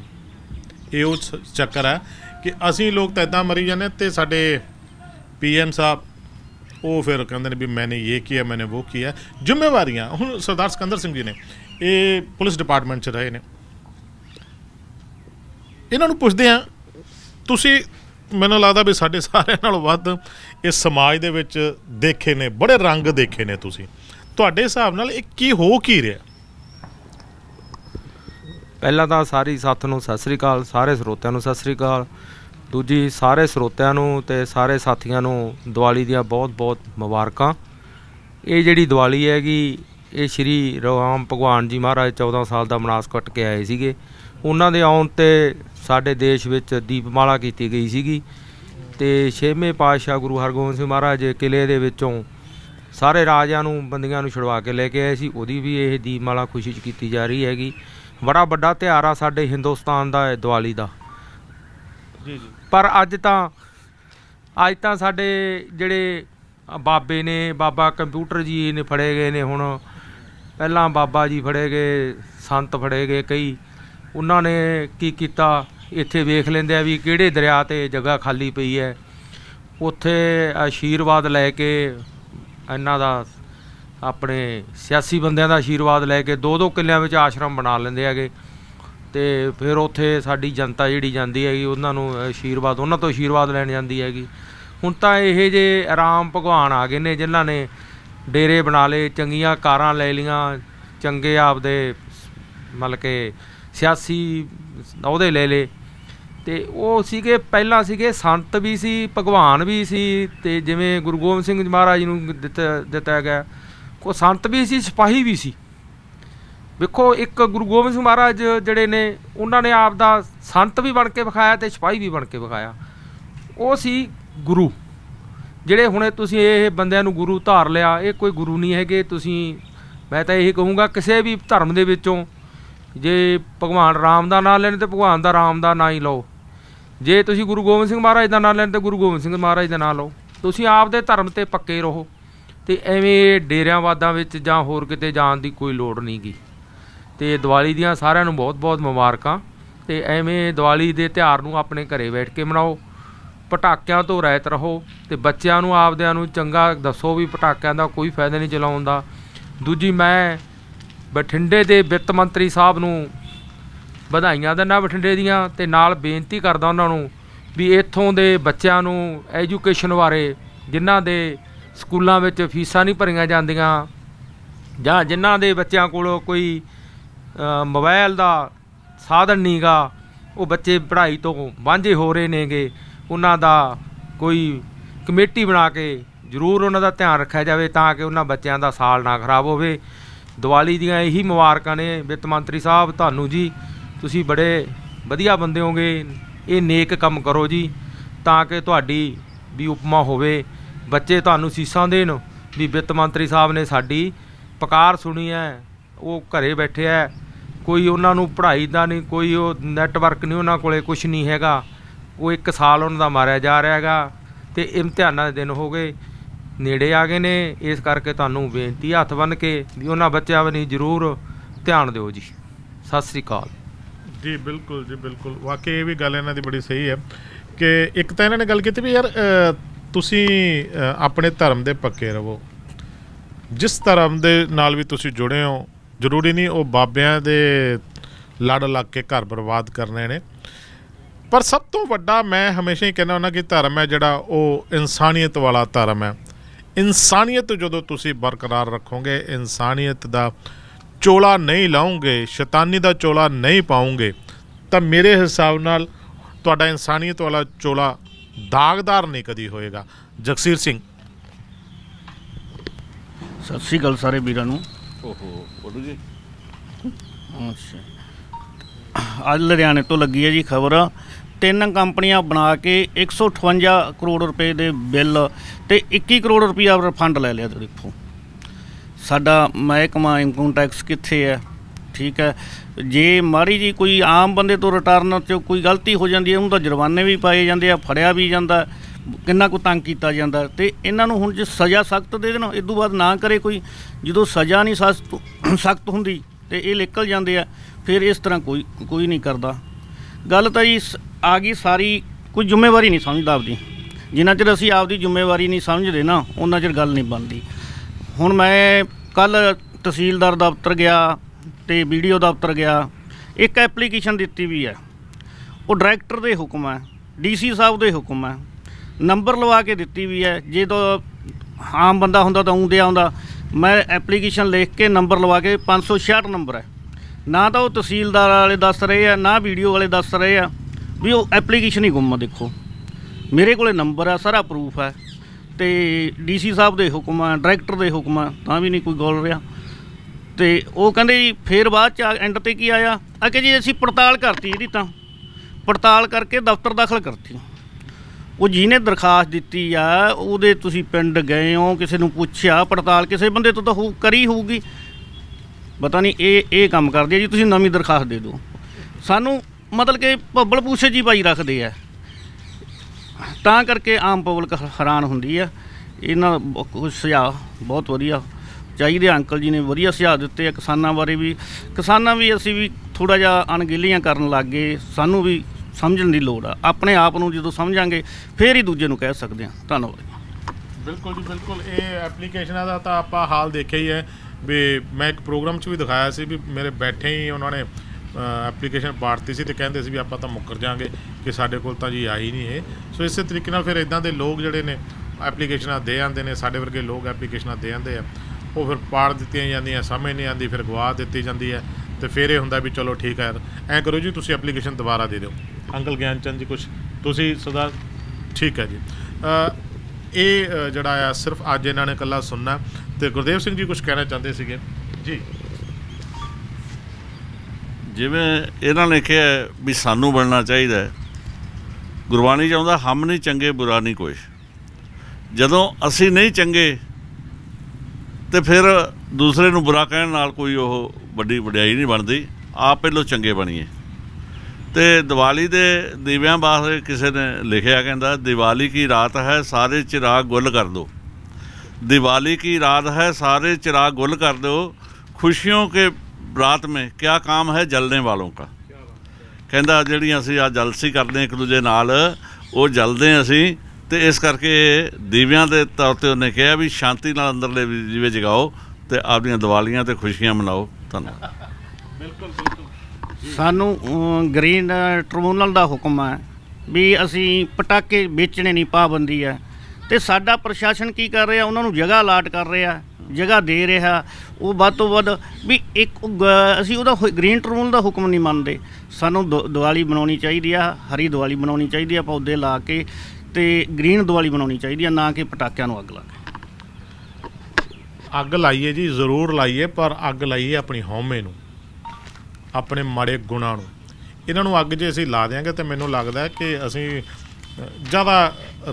ਇਹ ਉਹ ਚੱਕਰ ਆ ਕਿ ਅਸੀਂ ਲੋਕ ਤਾਂ ਇਦਾਂ ਮਰੀ ਜਾਂਦੇ ਤੇ ਸਾਡੇ ਪੀਐਮ ਸਾਹਿਬ ਉਹ ਫਿਰ ਕਹਿੰਦੇ ਨੇ ਵੀ ਮੈਨੇ ਇਹ ਕੀਤਾ ਮੈਨੇ ਉਹ ਕੀਤਾ ਜ਼ਿੰਮੇਵਾਰੀਆਂ ਹੁਣ ਸਰਦਾਰ ਸਿਕੰਦਰ ਸਿੰਘ ਜੀ ਨੇ ਇਹ ਪੁਲਿਸ ਡਿਪਾਰਟਮੈਂਟ 'ਚ ਰਹੇ ਨੇ ਇਹਨਾਂ ਨੂੰ ਪੁੱਛਦੇ ਆ ਤੁਸੀਂ ਮੈਨੂੰ ਲੱਗਦਾ ਵੀ ਸਾਡੇ ਸਾਰਿਆਂ ਨਾਲੋਂ ਵੱਧ ਇਸ ਸਮਾਜ ਦੇ ਵਿੱਚ ਦੇਖੇ ਨੇ ਬੜੇ ਰੰਗ ਦੇਖੇ ਨੇ ਤੁਸੀਂ ਤੁਹਾਡੇ ਹਿਸਾਬ ਨਾਲ ਇਹ ਕੀ ਹੋ ਕੀ ਰਿਹਾ ਪਹਿਲਾਂ ਤਾਂ ਸਾਰੀ ਸਾਥ ਨੂੰ ਸਤਿ ਸ੍ਰੀ ਅਕਾਲ ਸਾਰੇ ਸਰੋਤਿਆਂ ਨੂੰ ਸਤਿ ਸ੍ਰੀ ਅਕਾਲ ਦੂਜੀ ਸਾਰੇ ਸਰੋਤਿਆਂ ਨੂੰ ਤੇ ਸਾਰੇ ਸਾਥੀਆਂ ਨੂੰ ਦੀਵਾਲੀ ਦੀਆਂ ਬਹੁਤ-ਬਹੁਤ ਮੁਬਾਰਕਾਂ ਇਹ ਜਿਹੜੀ ਦੀਵਾਲੀ ਹੈਗੀ ਇਹ ਸ਼੍ਰੀ ਰਾਮ ਭਗਵਾਨ ਜੀ ਮਹਾਰਾਜ 14 ਸਾਲ ਦਾ ਬਨਾਸ ਕੱਟ ਕੇ ਆਏ ਸੀਗੇ ਉਹਨਾਂ ਦੇ ਆਉਣ ਤੇ ਸਾਡੇ ਦੇਸ਼ ਵਿੱਚ ਦੀਪਮਾਲਾ ਕੀਤੀ ਗਈ ਸੀਗੀ ਤੇ ਛੇਵੇਂ ਪਾਤਸ਼ਾਹ ਗੁਰੂ ਹਰਗੋਬਿੰਦ ਸਿੰਘ ਮਹਾਰਾਜ ਕਿਲੇ ਦੇ ਵਿੱਚੋਂ ਸਾਰੇ ਰਾਜਿਆਂ ਨੂੰ ਬੰਦੀਆਂ ਨੂੰ ਛੁਡਵਾ ਕੇ ਲੈ ਕੇ ਆਏ ਸੀ ਉਹਦੀ ਵੀ ਇਹ ਦੀਪਮਾਲਾ ਖੁਸ਼ੀ ਚ ਕੀਤੀ ਜਾ ਰਹੀ ਹੈਗੀ ਬੜਾ ਵੱਡਾ ਤਿਹਾਰ ਆ ਸਾਡੇ ਹਿੰਦੁਸਤਾਨ ਦਾ ਦੀਵਾਲੀ ਦਾ ਜੀ ਜੀ ਪਰ ਅੱਜ ਤਾਂ ਅੱਜ ਤਾਂ ਸਾਡੇ ਜਿਹੜੇ ਬਾਬੇ ਨੇ ਬਾਬਾ ਕੰਪਿਊਟਰ ਜੀ ਨੇ ਫੜੇ ਗਏ ਨੇ ਹੁਣ ਪਹਿਲਾਂ ਬਾਬਾ ਜੀ ਫੜੇ ਗਏ ਸੰਤ ਫੜੇ ਗਏ ਕਈ ਉਹਨਾਂ ਨੇ ਕੀ ਕੀਤਾ ਇੱਥੇ ਵੇਖ ਲੈਂਦੇ ਆ ਵੀ ਕਿਹੜੇ ਦਰਿਆ ਤੇ ਜਗ੍ਹਾ ਖਾਲੀ ਪਈ ਹੈ ਉੱਥੇ ਆਸ਼ੀਰਵਾਦ ਲੈ ਕੇ ਇਹਨਾਂ ਦਾ ਆਪਣੇ ਸਿਆਸੀ ਬੰਦਿਆਂ ਦਾ ਆਸ਼ੀਰਵਾਦ ਲੈ ਕੇ ਦੋ ਦੋ ਕਿੱਲਿਆਂ ਵਿੱਚ ਆਸ਼ਰਮ ਬਣਾ ਲੈਂਦੇ ਹੈਗੇ ਤੇ ਫਿਰ ਉੱਥੇ ਸਾਡੀ ਜਨਤਾ ਜਿਹੜੀ ਜਾਂਦੀ ਹੈਗੀ ਉਹਨਾਂ ਨੂੰ ਆਸ਼ੀਰਵਾਦ ਉਹਨਾਂ ਤੋਂ ਆਸ਼ੀਰਵਾਦ ਲੈਣ ਜਾਂਦੀ ਹੈਗੀ ਹੁਣ ਤਾਂ ਇਹ ਜੇ ਆਰਾਮ ਭਗਵਾਨ ਆ ਗਏ ਨੇ ਜਿਨ੍ਹਾਂ ਨੇ ਡੇਰੇ ਬਣਾ ਲਏ ਚੰਗੀਆਂ ਕਾਰਾਂ ਲੈ ਲੀਆਂ ਚੰਗੇ ਆਪਦੇ ਮਤਲਬ ਕਿ ਸਿਆਸੀ ਅਹੁਦੇ ਲੈ ਲੇ ਤੇ ਉਹ ਸੀਗੇ ਪਹਿਲਾਂ ਸੀਗੇ ਸੰਤ ਵੀ ਸੀ ਭਗਵਾਨ ਵੀ ਸੀ ਤੇ ਜਿਵੇਂ ਗੁਰੂ ਗੋਬਿੰਦ ਸਿੰਘ ਮਹਾਰਾਜ ਨੂੰ ਦਿੱਤਾ ਦਿੱਤਾ ਗਿਆ ਕੋ ਸੰਤ ਵੀ ਸੀ ਸਿਪਾਹੀ ਵੀ ਸੀ ਵੇਖੋ ਇੱਕ ਗੁਰੂ ਗੋਬਿੰਦ ਸਿੰਘ ਮਹਾਰਾਜ ਜਿਹੜੇ ਨੇ ਉਹਨਾਂ ਨੇ ਆਪ ਦਾ ਸੰਤ ਵੀ ਬਣ ਕੇ ਵਿਖਾਇਆ ਤੇ ਸਿਪਾਹੀ ਵੀ ਬਣ ਕੇ ਵਿਖਾਇਆ ਉਹ ਸੀ ਗੁਰੂ ਜਿਹੜੇ ਹੁਣੇ ਤੁਸੀਂ ਇਹ ਬੰਦਿਆਂ ਨੂੰ ਗੁਰੂ ਧਾਰ ਲਿਆ ਇਹ ਕੋਈ ਗੁਰੂ ਨਹੀਂ ਹੈਗੇ ਤੁਸੀਂ ਮੈਂ ਤਾਂ ਇਹੀ ਕਹੂੰਗਾ ਕਿਸੇ ਵੀ ਧਰਮ ਦੇ ਵਿੱਚੋਂ ਜੇ ਭਗਵਾਨ ਰਾਮ ਦਾ ਨਾਮ ਲੈਣ ਤੇ ਭਗਵਾਨ ਦਾ ਰਾਮ ਦਾ ਨਾਮ ਹੀ ਲਓ ਜੇ ਤੁਸੀਂ ਗੁਰੂ ਗੋਬਿੰਦ ਸਿੰਘ ਮਹਾਰਾਜ ਦਾ ਨਾਮ ਲੈਣ ਤੇ ਗੁਰੂ ਗੋਬਿੰਦ ਸਿੰਘ ਮਹਾਰਾਜ ਦਾ ਨਾਮ ਲਓ ਤੁਸੀਂ ਆਪ ਦੇ ਧਰਮ ਤੇ ਪੱਕੇ ਰਹੋ ਤੇ ਐਵੇਂ ਡੇਰਿਆਂ ਵਾਦਾਂ ਵਿੱਚ ਜਾਂ ਹੋਰ ਕਿਤੇ ਜਾਣ ਦੀ ਕੋਈ ਲੋੜ ਨਹੀਂਗੀ ਤੇ ਦੀਵਾਲੀ ਦੀਆਂ ਸਾਰਿਆਂ ਨੂੰ ਬਹੁਤ-ਬਹੁਤ ਮੁਬਾਰਕਾਂ ਤੇ ਐਵੇਂ ਦੀਵਾਲੀ ਦੇ ਤਿਹਾਰ ਨੂੰ ਆਪਣੇ ਘਰੇ ਬੈਠ ਕੇ ਮਨਾਓ ਪਟਾਕਿਆਂ ਤੋਂ ਰਹਿਤ ਰਹੋ ਤੇ ਬੱਚਿਆਂ ਨੂੰ ਆਪਦਿਆਂ ਨੂੰ ਚੰਗਾ ਦੱਸੋ ਵੀ ਪਟਾਕਿਆਂ ਦਾ ਕੋਈ ਫਾਇਦਾ ਨਹੀਂ ਚਲਾਉਣ ਦਾ ਦੂਜੀ ਮੈਂ ਬਠਿੰਡੇ ਦੇ ਵਿੱਤ ਮੰਤਰੀ ਸਾਹਿਬ ਨੂੰ ਵਧਾਈਆਂ ਦਿੰਦਾ ਬਠਿੰਡੇ ਦੀਆਂ ਤੇ ਨਾਲ ਬੇਨਤੀ ਕਰਦਾ ਉਹਨਾਂ ਨੂੰ ਵੀ ਇੱਥੋਂ ਦੇ ਬੱਚਿਆਂ ਨੂੰ ਐਜੂਕੇਸ਼ਨ ਬਾਰੇ ਜਿਨ੍ਹਾਂ ਦੇ ਸਕੂਲਾਂ ਵਿੱਚ ਫੀਸਾਂ ਨਹੀਂ ਭਰੀਆਂ ਜਾਂਦੀਆਂ ਜਾਂ ਜਿਨ੍ਹਾਂ ਦੇ ਬੱਚਿਆਂ ਕੋਲ ਕੋਈ ਮੋਬਾਈਲ ਦਾ ਸਾਧਨ ਨਹੀਂਗਾ ਉਹ ਬੱਚੇ ਪੜ੍ਹਾਈ ਤੋਂ ਵਾਂਝੇ ਹੋ ਰਹੇ ਨੇਗੇ ਉਹਨਾਂ ਦਾ ਕੋਈ ਕਮੇਟੀ ਬਣਾ ਕੇ ਜ਼ਰੂਰ ਉਹਨਾਂ ਦਾ ਧਿਆਨ ਰੱਖਿਆ ਜਾਵੇ ਤਾਂ ਕਿ ਉਹਨਾਂ ਬੱਚਿਆਂ ਦਾ ਸਾਲ ਨਾ ਖਰਾਬ ਹੋਵੇ ਦੀਵਾਲੀ ਦੀਆਂ ਇਹੀ ਮੁਬਾਰਕਾਂ ਨੇ ਵਿੱਤ ਮੰਤਰੀ ਸਾਹਿਬ ਤੁਹਾਨੂੰ ਜੀ ਤੁਸੀਂ ਬੜੇ ਵਧੀਆ ਬੰਦੇ ਹੋਗੇ ਇਹ ਨੇਕ ਕੰਮ ਕਰੋ ਜੀ ਤਾਂ ਕਿ ਤੁਹਾਡੀ ਵੀ ਉਪਮਾ ਹੋਵੇ ਬੱਚੇ ਤੁਹਾਨੂੰ ਸੀਸਾਂ ਦੇਣ ਵੀ ਵਿੱਤ ਮੰਤਰੀ ਸਾਹਿਬ ਨੇ ਸਾਡੀ ਪਕਾਰ ਸੁਣੀ ਹੈ ਉਹ ਘਰੇ ਬੈਠੇ ਆ ਕੋਈ ਉਹਨਾਂ ਨੂੰ ਪੜ੍ਹਾਈ ਦਾ ਨਹੀਂ ਕੋਈ ਉਹ ਨੈਟਵਰਕ ਨਹੀਂ ਉਹਨਾਂ ਕੋਲੇ ਕੁਝ ਨਹੀਂ ਹੈਗਾ ਉਹ 1 ਸਾਲ ਉਹਨਾਂ ਦਾ ਮਾਰਿਆ ਜਾ ਰਿਹਾ ਹੈਗਾ ਤੇ ਇਮਤਿਹਾਨਾਂ ਦੇ ਦਿਨ ਹੋ ਗਏ ਨੇੜੇ ਆ ਗਏ ਨੇ ਇਸ ਕਰਕੇ ਤੁਹਾਨੂੰ ਬੇਨਤੀ ਹੱਥ ਬੰਨ ਕੇ ਵੀ ਉਹਨਾਂ ਬੱਚਿਆਂ ਬਣੀ ਜ਼ਰੂਰ ਧਿਆਨ ਦਿਓ ਜੀ ਸਤਿ ਸ੍ਰੀ ਅਕਾਲ ਜੀ ਬਿਲਕੁਲ ਜੀ ਬਿਲਕੁਲ ਵਾਕਈ ਇਹ ਵੀ ਗੱਲ ਇਹਨਾਂ ਦੀ ਬੜੀ ਸਹੀ ਹੈ ਕਿ ਇੱਕ ਤਾਂ ਇਹਨਾਂ ਨੇ ਗੱਲ ਕੀਤੀ ਵੀ ਯਾਰ ਤੁਸੀਂ ਆਪਣੇ ਧਰਮ ਦੇ ਪੱਕੇ ਰਹੋ ਜਿਸ ਧਰਮ ਦੇ ਨਾਲ ਵੀ ਤੁਸੀਂ ਜੁੜੇ ਹੋ ਜ਼ਰੂਰੀ ਨਹੀਂ ਉਹ ਬਾਬਿਆਂ ਦੇ ਲੜ ਲੱਗ ਕੇ ਘਰ ਬਰਬਾਦ ਕਰਨੇ ਨੇ ਪਰ ਸਭ ਤੋਂ ਵੱਡਾ ਮੈਂ ਹਮੇਸ਼ਾ ਹੀ ਕਹਿੰਦਾ ਹਾਂ ਕਿ ਧਰਮ ਹੈ ਜਿਹੜਾ ਉਹ ਇਨਸਾਨੀਅਤ ਵਾਲਾ ਧਰਮ ਹੈ ਇਨਸਾਨੀਅਤ ਜਦੋਂ ਤੁਸੀਂ ਬਰਕਰਾਰ ਰੱਖੋਗੇ ਇਨਸਾਨੀਅਤ ਦਾ ਚੋਲਾ ਨਹੀਂ ਲਾਉਂਗੇ ਸ਼ੈਤਾਨੀ ਦਾ ਚੋਲਾ ਨਹੀਂ ਪਾਉਂਗੇ ਤਾਂ ਮੇਰੇ ਹਿਸਾਬ ਨਾਲ ਤੁਹਾਡਾ ਇਨਸਾਨੀਅਤ ਵਾਲਾ ਚੋਲਾ ਦਾਗਦਾਰ ਨਹੀਂ ਕਦੀ ਹੋਏਗਾ ਜਗਸੀਰ ਸਿੰਘ ਸਤਿ ਸ੍ਰੀ ਅਕਾਲ ਸਾਰੇ ਵੀਰਾਂ ਨੂੰ ਓਹੋ ਬੋਲੂ ਜੀ ਅੱਛਾ ਅੱਜ ਲੁਧਿਆਣੇ ਤੋਂ ਲੱਗੀ ਹੈ ਜੀ ਖਬਰ ਤਿੰਨ ਕੰਪਨੀਆਂ ਬਣਾ ਕੇ 158 ਕਰੋੜ ਰੁਪਏ ਦੇ ਬਿੱਲ ਤੇ 21 ਕਰੋੜ ਰੁਪਏ ਫੰਡ ਲੈ ਲਿਆ ਦੇਖੋ ਸਾਡਾ ਮਹਿਕਮਾ ਇਨਕਮ ਟੈਕਸ ਕਿੱਥੇ ਹੈ ਠੀਕ ਹੈ ਜੇ ਮਾੜੀ ਜੀ ਕੋਈ ਆਮ ਬੰਦੇ ਤੋਂ ਰਿਟਰਨ ਤੇ ਕੋਈ ਗਲਤੀ ਹੋ ਜਾਂਦੀ ਹੈ ਉਹਨੂੰ ਤਾਂ ਜੁਰਮਾਨੇ ਵੀ ਪਾਏ ਜਾਂਦੇ ਆ ਫੜਿਆ ਵੀ ਜਾਂਦਾ ਕਿੰਨਾ ਕੁ ਤੰਗ ਕੀਤਾ ਜਾਂਦਾ ਤੇ ਇਹਨਾਂ ਨੂੰ ਹੁਣ ਜੇ ਸਜ਼ਾ ਸਖਤ ਦੇ ਦੇਣ ਇਸ ਤੋਂ ਬਾਅਦ ਨਾ ਕਰੇ ਕੋਈ ਜਦੋਂ ਸਜ਼ਾ ਨਹੀਂ ਸਖਤ ਹੁੰਦੀ ਤੇ ਇਹ ਨਿਕਲ ਜਾਂਦੇ ਆ ਫਿਰ ਇਸ ਤਰ੍ਹਾਂ ਕੋਈ ਕੋਈ ਨਹੀਂ ਕਰਦਾ ਗੱਲ ਤਾਂ ਜੀ ਆ ਗਈ ਸਾਰੀ ਕੋਈ ਜ਼ਿੰਮੇਵਾਰੀ ਨਹੀਂ ਸਮਝਦਾ ਆਪਦੀ ਜਿੰਨਾ ਚਿਰ ਅਸੀਂ ਆਪਦੀ ਜ਼ਿੰਮੇਵਾਰੀ ਨਹੀਂ ਸਮਝਦੇ ਨਾ ਉਹਨਾਂ ਚਿਰ ਗੱਲ ਨਹੀਂ ਬਣਦੀ ਹੁਣ ਮੈਂ ਕੱਲ ਤਹਿਸੀਲਦਾਰ ਦਫ਼ਤਰ ਗਿਆ ਤੇ ਵੀਡੀਓ ਦਫ਼ਤਰ ਗਿਆ ਇੱਕ ਐਪਲੀਕੇਸ਼ਨ ਦਿੱਤੀ ਵੀ ਹੈ ਉਹ ਡਾਇਰੈਕਟਰ ਦੇ ਹੁਕਮ ਹੈ ਡੀਸੀ ਸਾਹਿਬ ਦੇ ਹੁਕਮ ਹੈ ਨੰਬਰ ਲਵਾ ਕੇ ਦਿੱਤੀ ਵੀ ਹੈ ਜੇ ਤਾਂ ਆਮ ਬੰਦਾ ਹੁੰਦਾ ਤਾਂ ਉਂਦੇ ਆਉਂਦਾ ਮੈਂ ਐਪਲੀਕੇਸ਼ਨ ਲਿਖ ਕੇ ਨੰਬਰ ਲਵਾ ਕੇ 566 ਨੰਬਰ ਹੈ ਨਾ ਤਾਂ ਉਹ ਤਹਿਸੀਲਦਾਰ ਵਾਲੇ ਦੱਸ ਰਹੇ ਆ ਨਾ ਵੀਡੀਓ ਵਾਲੇ ਦੱਸ ਰਹੇ ਆ ਵੀ ਉਹ ਐਪਲੀਕੇਸ਼ਨ ਹੀ ਗੁੰਮ ਦੇਖੋ ਮੇਰੇ ਕੋਲੇ ਨੰਬਰ ਆ ਸਾਰਾ ਪ੍ਰੂਫ ਹੈ ਤੇ ਡੀਸੀ ਸਾਹਿਬ ਦੇ ਹੁਕਮ ਆ ਡਾਇਰੈਕਟਰ ਦੇ ਹੁਕਮ ਆ ਤਾਂ ਵੀ ਨਹੀਂ ਕੋਈ ਗੋਲ ਰਿਹਾ ਤੇ ਉਹ ਕਹਿੰਦੇ ਜੀ ਫੇਰ ਬਾਅਦ ਚ ਐਂਡ ਤੇ ਕੀ ਆਇਆ ਆ ਕਿ ਜੀ ਅਸੀਂ ਪੜਤਾਲ ਕਰਤੀ ਇਹਦੀ ਤਾਂ ਪੜਤਾਲ ਕਰਕੇ ਦਫ਼ਤਰ ਦਾਖਲ ਕਰਤੀ ਉਹ ਜਿਹਨੇ ਦਰਖਾਸਤ ਦਿੱਤੀ ਆ ਉਹਦੇ ਤੁਸੀਂ ਪਿੰਡ ਗਏ ਹੋ ਕਿਸੇ ਨੂੰ ਪੁੱਛਿਆ ਪੜਤਾਲ ਕਿਸੇ ਬੰਦੇ ਤੋਂ ਤਾਂ ਹੋ ਕਰੀ ਹੋਊਗੀ ਪਤਾ ਨਹੀਂ ਇਹ ਇਹ ਕੰਮ ਕਰਦੇ ਜੀ ਤੁਸੀਂ ਨਵੀਂ ਦਰਖਾਸਤ ਦੇ ਦਿਓ ਸਾਨੂੰ ਮਤਲਬ ਕਿ ਭੱਬਲ ਪੂਛੇ ਜੀ ਬਾਈ ਰੱਖਦੇ ਆ ਤਾਂ ਕਰਕੇ ਆਮ ਪਬਲਿਕ ਹੈਰਾਨ ਹੁੰਦੀ ਆ ਇਹਨਾਂ ਕੁਝ ਸੁਝਾਅ ਬਹੁਤ ਵਧੀਆ ਚਾਹੀਦੇ ਅੰਕਲ ਜੀ ਨੇ ਵਧੀਆ ਸੁਝਾਅ ਦਿੱਤੇ ਆ ਕਿਸਾਨਾਂ ਬਾਰੇ ਵੀ ਕਿਸਾਨਾਂ ਵੀ ਅਸੀਂ ਵੀ ਥੋੜਾ ਜਿਹਾ ਅਣਗਿਲੀਆਂ ਕਰਨ ਲੱਗ ਗਏ ਸਾਨੂੰ ਵੀ ਸਮਝਣ ਦੀ ਲੋੜ ਆ ਆਪਣੇ ਆਪ ਨੂੰ ਜਦੋਂ ਸਮਝਾਂਗੇ ਫੇਰ ਹੀ ਦੂਜੇ ਨੂੰ ਕਹਿ ਸਕਦੇ ਆ ਧੰਨਵਾਦ ਬਿਲਕੁਲ ਜੀ ਬਿਲਕੁਲ ਇਹ ਐਪਲੀਕੇਸ਼ਨਾਂ ਦਾ ਤਾਂ ਆਪਾਂ ਹਾਲ ਦੇਖਿਆ ਹੀ ਹੈ ਵੀ ਮੈਂ ਇੱਕ ਪ੍ਰੋਗਰਾਮ 'ਚ ਵੀ ਦਿਖਾਇਆ ਸੀ ਵੀ ਮੇਰੇ ਬੈਠੇ ਹੀ ਉਹਨਾਂ ਨੇ ਐਪਲੀਕੇਸ਼ਨ ਪਾੜਤੀ ਸੀ ਤੇ ਕਹਿੰਦੇ ਸੀ ਵੀ ਆਪਾਂ ਤਾਂ ਮੁੱਕਰ ਜਾਾਂਗੇ ਕਿ ਸਾਡੇ ਕੋਲ ਤਾਂ ਜੀ ਆਈ ਨਹੀਂ ਇਹ ਸੋ ਇਸੇ ਤਰੀਕੇ ਨਾਲ ਫਿਰ ਇਦਾਂ ਦੇ ਲੋਕ ਜਿਹੜੇ ਨੇ ਐਪਲੀਕੇਸ਼ਨਾਂ ਦੇ ਆਂਦੇ ਨੇ ਸਾਡੇ ਵਰਗੇ ਲੋਕ ਐਪਲੀਕੇਸ਼ਨਾਂ ਦੇ ਆਂਦੇ ਆ ਉਹ ਫਿਰ ਪਾੜ ਦਿੱਤੀਆਂ ਜਾਂਦੀਆਂ ਸਮਝ ਨਹੀਂ ਆਂਦੀ ਫਿਰ ਗਵਾ ਦਿੱਤੀ ਜਾਂਦੀ ਹੈ ਤੇ ਫਿਰ ਇਹ ਹੁੰਦਾ ਵੀ ਚਲੋ ਠੀਕ ਹੈ ਐ ਕਰੋ ਜੀ ਤੁਸੀਂ ਐਪਲੀਕੇਸ਼ਨ ਦੁਬਾਰਾ ਦੇ ਦਿਓ ਅੰਕਲ ਗਿਆਨਚੰਦ ਜੀ ਕੁਝ ਤੁਸੀਂ ਸਦਾ ਠੀਕ ਹੈ ਜੀ ਇਹ ਜਿਹੜਾ ਆ ਸਿਰਫ ਅੱਜ ਇਹਨਾਂ ਨੇ ਕੱਲਾ ਸੁਣਨਾ ਤੇ ਗੁਰਦੇਵ ਸਿੰਘ ਜੀ ਕੁਝ ਕਹਿਣਾ ਚਾਹੁੰਦੇ ਸੀਗੇ ਜੀ ਜਿਵੇਂ ਇਹਨਾਂ ਨੇ ਕਿਹਾ ਵੀ ਸਾਨੂੰ ਬਣਨਾ ਚਾਹੀਦਾ ਗੁਰਬਾਣੀ ਚਾਹੁੰਦਾ ਹਮ ਨਹੀਂ ਚੰਗੇ ਬੁਰਾ ਨਹੀਂ ਕੋਈ ਜਦੋਂ ਅਸੀਂ ਨਹੀਂ ਚੰਗੇ ਤੇ ਫਿਰ ਦੂਸਰੇ ਨੂੰ ਬੁਰਾ ਕਹਿਣ ਨਾਲ ਕੋਈ ਉਹ ਵੱਡੀ ਵਡਿਆਈ ਨਹੀਂ ਬਣਦੀ ਆਪ ਪਹਿਲੋ ਚੰਗੇ ਬਣੀਏ ਤੇ ਦੀਵਾਲੀ ਦੇ ਦੀਵਿਆਂ ਬਾਰੇ ਕਿਸੇ ਨੇ ਲਿਖਿਆ ਕਹਿੰਦਾ ਦੀਵਾਲੀ ਕੀ ਰਾਤ ਹੈ ਸਾਰੇ ਚਿਰਾਗ ਗੁੱਲ ਕਰ ਦੋ ਦੀਵਾਲੀ ਕੀ ਰਾਤ ਹੈ ਸਾਰੇ ਚਿਰਾਗ ਗੁੱਲ ਕਰ ਦਿਓ ਖੁਸ਼ੀਆਂ ਕੇ ਰਾਤ ਮੇ ਕਿਆ ਕਾਮ ਹੈ ਜਲਨੇ ਵਾਲੋਂ ਕਾ ਕਹਿੰਦਾ ਜਿਹੜੀਆਂ ਅਸੀਂ ਆ ਜਲਸੀ ਕਰਦੇ ਇੱਕ ਦੂਜੇ ਨਾਲ ਉਹ ਜਲਦੇ ਅਸੀਂ ਤੇ ਇਸ ਕਰਕੇ ਦੀਵਿਆਂ ਦੇ ਤੌਰ ਤੇ ਉਹਨੇ ਕਿਹਾ ਵੀ ਸ਼ਾਂਤੀ ਨਾਲ ਅੰਦਰਲੇ ਜੀਵੇ ਜਗਾਓ ਤੇ ਆਪਣੀਆਂ ਦੀਵਾਲੀਆਂ ਤੇ ਖੁਸ਼ੀਆਂ ਮਨਾਓ ਧੰਨਵਾਦ ਬਿਲਕੁਲ ਬਿਲਕੁਲ ਸਾਨੂੰ ਗ੍ਰੀਨ ਟ੍ਰਿਬਿਊਨਲ ਦਾ ਹੁਕਮ ਹੈ ਵੀ ਅਸੀਂ ਪਟਾਕੇ ਵੇਚਣੇ ਨਹੀਂ ਪਾਬੰਦੀ ਹੈ ਤੇ ਸਾਡਾ ਪ੍ਰਸ਼ਾਸਨ ਕੀ ਕਰ ਰਿਹਾ ਉਹਨਾਂ ਨੂੰ ਜਗ੍ਹਾ ਅਲਾਟ ਕਰ ਰਿਹਾ ਜਗ੍ਹਾ ਦੇ ਰਿਹਾ ਉਹ ਵੱਧ ਤੋਂ ਵੱਧ ਵੀ ਇੱਕ ਅਸੀਂ ਉਹਦਾ ਗ੍ਰੀਨ ਟ੍ਰਿਬਿਊਨਲ ਦਾ ਹੁਕਮ ਨਹੀਂ ਮੰਨਦੇ ਸਾਨੂੰ ਦੀਵਾਲੀ ਬਣਾਉਣੀ ਚਾਹੀਦੀ ਆ ਹਰੀ ਦੀਵਾਲੀ ਬਣਾਉਣੀ ਚਾਹੀਦੀ ਆ ਪੌਦੇ ਲਾ ਕੇ ਤੇ ਗ੍ਰੀਨ ਦੀਵਾਲੀ ਬਣਾਉਣੀ ਚਾਹੀਦੀ ਹੈ ਨਾ ਕਿ ਪਟਾਕਿਆਂ ਨੂੰ ਅੱਗ ਲਾ ਕੇ ਅੱਗ ਲਾਈਏ ਜੀ ਜ਼ਰੂਰ ਲਾਈਏ ਪਰ ਅੱਗ ਲਾਈਏ ਆਪਣੀ ਹੋਮੇ ਨੂੰ ਆਪਣੇ ਮਾੜੇ ਗੁਣਾਂ ਨੂੰ ਇਹਨਾਂ ਨੂੰ ਅੱਗ ਜੇ ਅਸੀਂ ਲਾ ਦੇਾਂਗੇ ਤੇ ਮੈਨੂੰ ਲੱਗਦਾ ਕਿ ਅਸੀਂ ਜ਼ਿਆਦਾ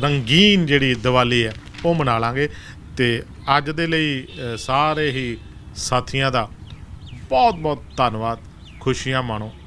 ਰੰਗੀਨ ਜਿਹੜੀ ਦੀਵਾਲੀ ਹੈ ਉਹ ਮਨਾ ਲਾਂਗੇ ਤੇ ਅੱਜ ਦੇ ਲਈ ਸਾਰੇ ਹੀ ਸਾਥੀਆਂ ਦਾ ਬਹੁਤ ਬਹੁਤ ਧੰਨਵਾਦ ਖੁਸ਼ੀਆਂ ਮਾਣੋ